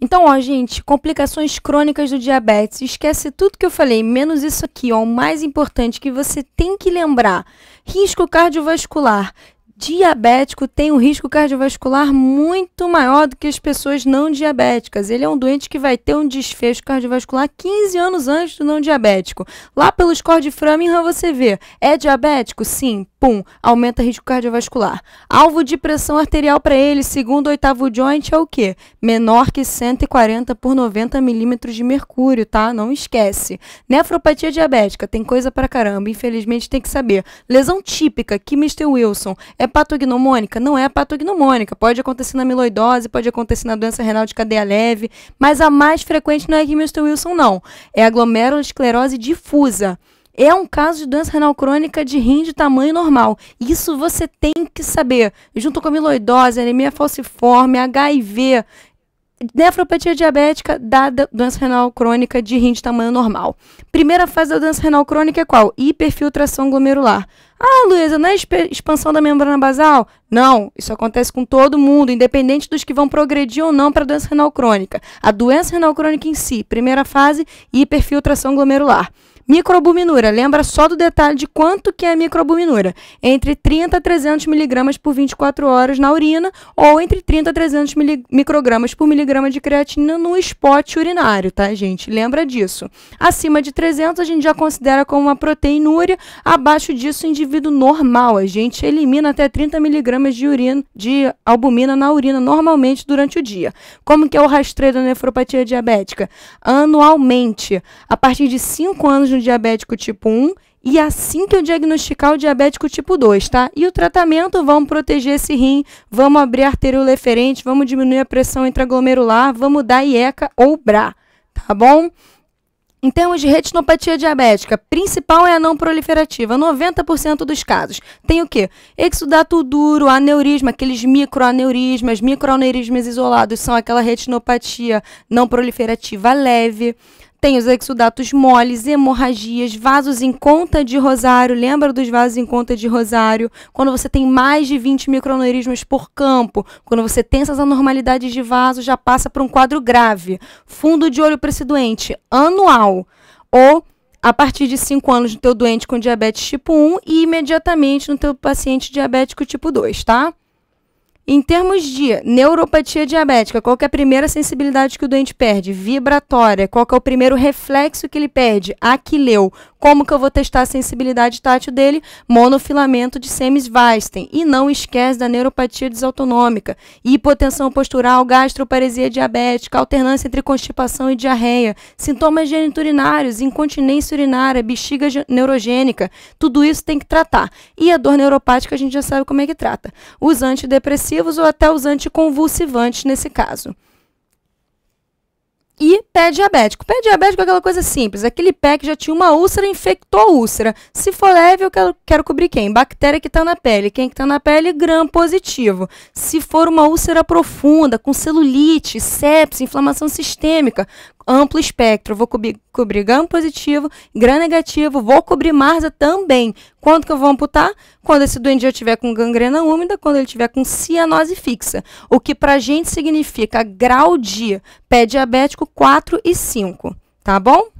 Então, ó, gente, complicações crônicas do diabetes. Esquece tudo que eu falei, menos isso aqui, ó. O mais importante que você tem que lembrar: risco cardiovascular. Diabético tem um risco cardiovascular muito maior do que as pessoas não diabéticas. Ele é um doente que vai ter um desfecho cardiovascular 15 anos antes do não diabético. Lá pelo score de Framingham você vê: é diabético? Sim pum, aumenta risco cardiovascular. Alvo de pressão arterial para ele, segundo o oitavo joint, é o quê? Menor que 140 por 90 milímetros de mercúrio, tá? Não esquece. Nefropatia diabética, tem coisa pra caramba, infelizmente tem que saber. Lesão típica, que Mr. Wilson, é patognomônica? Não é patognomônica, pode acontecer na amiloidose, pode acontecer na doença renal de cadeia leve, mas a mais frequente não é que Mr. Wilson, não. É esclerose difusa é um caso de doença renal crônica de rim de tamanho normal. Isso você tem que saber. Junto com a amiloidose, anemia falciforme, HIV, nefropatia diabética da doença renal crônica de rim de tamanho normal. Primeira fase da doença renal crônica é qual? Hiperfiltração glomerular. Ah, Luísa, não é expansão da membrana basal? Não, isso acontece com todo mundo, independente dos que vão progredir ou não para a doença renal crônica. A doença renal crônica em si, primeira fase, hiperfiltração glomerular. Microalbuminura, lembra só do detalhe de quanto que é a microalbuminura. Entre 30 a 300 miligramas por 24 horas na urina ou entre 30 a 300 microgramas por miligrama de creatina no spot urinário, tá, gente? Lembra disso. Acima de 300 a gente já considera como uma proteinúria, abaixo disso indivíduo normal. A gente elimina até 30 miligramas de, urina, de albumina na urina normalmente durante o dia. Como que é o rastreio da nefropatia diabética? Anualmente, a partir de 5 anos no diabético tipo 1 e assim que eu diagnosticar o diabético tipo 2, tá? E o tratamento, vamos proteger esse rim, vamos abrir a arteríola eferente, vamos diminuir a pressão intraglomerular, vamos dar IECA ou BRA, tá bom? Em termos de retinopatia diabética, principal é a não proliferativa, 90% dos casos. Tem o quê? Exudato duro, aneurisma, aqueles microaneurismas, microaneurismas isolados, são aquela retinopatia não proliferativa leve. Tem os exudatos moles, hemorragias, vasos em conta de rosário. Lembra dos vasos em conta de rosário? Quando você tem mais de 20 microaneurismas por campo, quando você tem essas anormalidades de vaso, já passa para um quadro grave. Fundo de olho para esse doente anual ou a partir de 5 anos no teu doente com diabetes tipo 1 e imediatamente no teu paciente diabético tipo 2, tá? Em termos de neuropatia diabética, qual é a primeira sensibilidade que o doente perde? Vibratória. Qual é o primeiro reflexo que ele perde? Aquileu. Como que eu vou testar a sensibilidade tátil dele? Monofilamento de semisvastem. E não esquece da neuropatia desautonômica, hipotensão postural, gastroparesia diabética, alternância entre constipação e diarreia, sintomas geniturinários, incontinência urinária, bexiga neurogênica. Tudo isso tem que tratar. E a dor neuropática a gente já sabe como é que trata. Os antidepressivos antidepressivos ou até os anticonvulsivantes nesse caso. E pé diabético. Pé diabético é aquela coisa simples. Aquele pé que já tinha uma úlcera, infectou a úlcera. Se for leve, eu quero, quero cobrir quem? Bactéria que está na pele. Quem está na pele? Gram positivo. Se for uma úlcera profunda, com celulite, sepsis, inflamação sistêmica, amplo espectro. Eu vou cobrir, cobrir gram positivo, gram negativo, vou cobrir Marza também. Quando que eu vou amputar? Quando esse doente já tiver com gangrena úmida, quando ele tiver com cianose fixa. O que para a gente significa grau de pé diabético 4 e 5, tá bom?